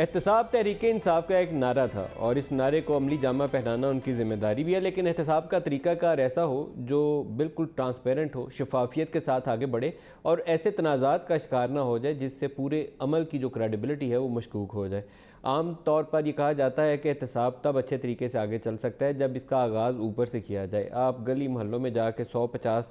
احتساب تحریک انصاف کا ایک نعرہ تھا اور اس نعرے کو عملی جامہ پہنانا ان کی ذمہ داری بھی ہے لیکن احتساب کا طریقہ کار ایسا ہو جو بالکل ٹرانسپیرنٹ ہو شفافیت کے ساتھ آگے بڑھے اور ایسے تنازعات کا شکار نہ ہو جائے جس سے پورے عمل کی جو کریڈیبلٹی ہے وہ مشکوک ہو جائے عام طور پر یہ کہا جاتا ہے کہ احتساب تب اچھے طریقے سے آگے چل سکتا ہے جب اس کا آغاز اوپر سے کیا جائے آپ گلی محلوں میں جا کے سو پچاس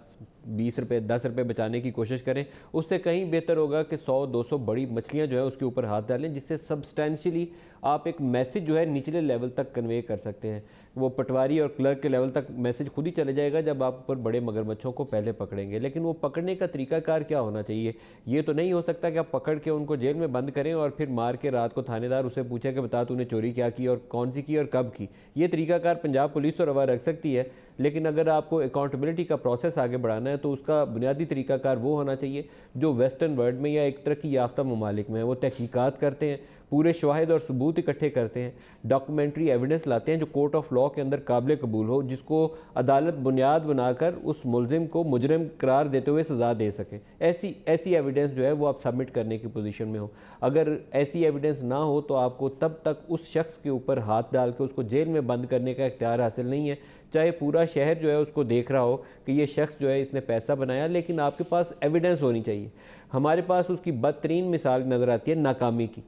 بیس روپے دس روپے بچانے کی کوشش کریں اس سے کہیں بہتر ہوگا کہ سو دو سو بڑی مچھلیاں جو ہے اس کے اوپر ہاتھ ڈالیں جس سے سبسٹینشلی آپ ایک میسج جو ہے نچلے لیول تک کنوے کر سکتے ہیں وہ پٹواری اور کلرک کے لیول تک میسج خود ہی چلے جائے گا جب آپ اوپر بڑے مگر مچھوں کو پہلے پکڑیں گے لیکن وہ پکڑنے کا طریقہ کار کیا ہونا چاہیے یہ تو نہیں ہو سکتا کہ آپ پکڑ کے ان کو جیل میں بند کریں اور پھر مار کے رات کو تھانے دار اس سے پوچھا کہ بتا تو نے چوری کیا کی اور کون سی کی اور کب کی یہ طریقہ کار پنجاب پولیس تو روا رکھ سکتی ہے لیکن اگر آپ کو اکاؤنٹیبلٹی کا پروسیس آگے بڑھانا ہے تو اس کا بنیادی طریقہ کار وہ ہونا چاہیے جو ویسٹرن ورلڈ میں یا ایک ترقی یافتہ ممالک میں ہیں وہ تحقیقات کرتے ہیں پورے شواہد اور ثبوت اکٹھے کرتے ہیں ڈاکومنٹری ایویڈنس لاتے ہیں جو کورٹ آف لاء کے اندر قابل قبول ہو جس کو عدالت بنیاد بنا کر اس ملزم کو مجرم قرار دیتے ہوئے سزا دے سکے ایسی ایسی ایویڈنس جو ہے وہ آپ سبمٹ کرنے کی پوزیشن میں ہو اگر ایسی ایویڈنس نہ ہو تو آپ کو تب تک اس شخص کے اوپر ہاتھ ڈال کے اس کو جیل میں بند کرنے کا اختیار حاصل نہیں ہے چاہے پورا شہر جو ہے اس کو دیکھ رہا ہو کہ یہ شخص جو ہے اس نے پیسہ بنایا لیکن آپ کے پاس ایویڈنس ہونی چاہیے ہمارے پاس اس کی بدترین مثال نظر آتی ہے ناکامی کی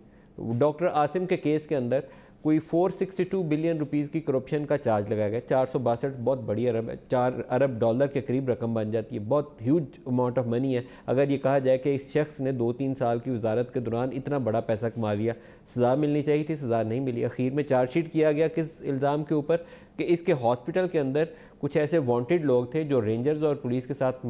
ڈاکٹر عاصم کے کیس کے اندر کوئی four sixty two billion rupees کی کرپشن کا چارج لگایا گیا چار سو باسٹھ بہت بڑی عرب ہے چار ارب ڈالر کے قریب رقم بن جاتی ہے بہت ہیوج اماؤنٹ آف منی ہے اگر یہ کہا جائے کہ اس شخص نے دو تین سال کی وزارت کے دوران اتنا بڑا پیسہ کما لیا سزا ملنی چاہیے تھی سزا نہیں ملی اخیر میں چارج شیٹ کیا گیا کس الزام کے اوپر کہ اس کے ہاسپٹل کے اندر کچھ ایسے وانٹیڈ لوگ تھے جو رینجرز اور پولیس کے ساتھ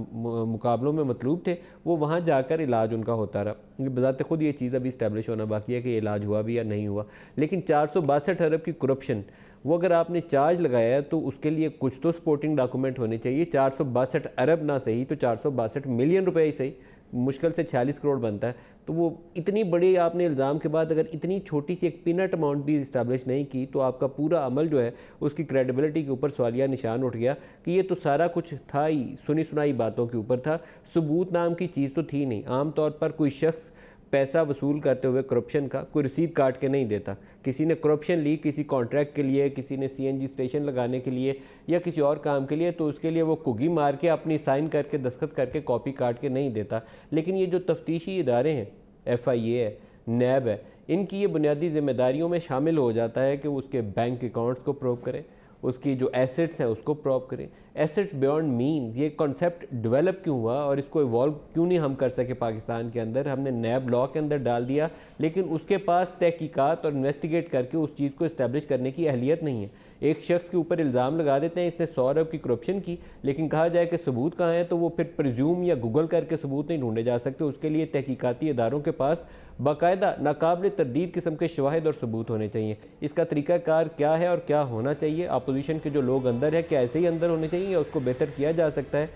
مقابلوں میں مطلوب تھے وہ وہاں جا کر علاج ان کا ہوتا رہا کیونکہ یعنی بذات خود یہ چیز ابھی اسٹیبلش ہونا باقی ہے کہ علاج ہوا بھی یا نہیں ہوا لیکن چار سو باسٹھ ارب کی کرپشن وہ اگر آپ نے چارج لگایا ہے تو اس کے لیے کچھ تو سپورٹنگ ڈاکومنٹ ہونے چاہیے چار سو باسٹھ ارب نہ صحیح تو چار سو باسٹھ ملین روپے ہی صحیح مشکل سے چھیالیس کروڑ بنتا ہے تو وہ اتنی بڑی آپ نے الزام کے بعد اگر اتنی چھوٹی سی ایک پینٹ اماؤنٹ بھی اسٹیبلش نہیں کی تو آپ کا پورا عمل جو ہے اس کی کریڈیبلٹی کے اوپر سوالیہ نشان اٹھ گیا کہ یہ تو سارا کچھ تھا ہی سنی سنائی باتوں کے اوپر تھا ثبوت نام کی چیز تو تھی نہیں عام طور پر کوئی شخص پیسہ وصول کرتے ہوئے کرپشن کا کوئی رسید کاٹ کے نہیں دیتا کسی نے کرپشن لی کسی کانٹریکٹ کے لیے کسی نے سی این جی اسٹیشن لگانے کے لیے یا کسی اور کام کے لیے تو اس کے لیے وہ کگی مار کے اپنی سائن کر کے دستخط کر کے کاپی کاٹ کے نہیں دیتا لیکن یہ جو تفتیشی ادارے ہیں ایف آئی اے ہے نیب ہے ان کی یہ بنیادی ذمہ داریوں میں شامل ہو جاتا ہے کہ وہ اس کے بینک اکاؤنٹس کو پروو کریں اس کی جو ایسٹس ہیں اس کو پراپ کریں ایسٹس بیونڈ مینز یہ کانسیپٹ ڈیولپ کیوں ہوا اور اس کو ایوالو کیوں نہیں ہم کر سکے پاکستان کے اندر ہم نے نیب لاء کے اندر ڈال دیا لیکن اس کے پاس تحقیقات اور انویسٹیگیٹ کر کے اس چیز کو اسٹیبلش کرنے کی اہلیت نہیں ہے ایک شخص کے اوپر الزام لگا دیتے ہیں اس نے سو ارب کی کرپشن کی لیکن کہا جائے کہ ثبوت کہاں ہے تو وہ پھر پرزیوم یا گوگل کر کے ثبوت نہیں ڈھونڈے جا سکتے اس کے لیے تحقیقاتی اداروں کے پاس باقاعدہ ناقابل تردید قسم کے شواہد اور ثبوت ہونے چاہیے اس کا طریقہ کار کیا ہے اور کیا ہونا چاہیے اپوزیشن کے جو لوگ اندر ہے کیا ایسے ہی اندر ہونے چاہیے یا اس کو بہتر کیا جا سکتا ہے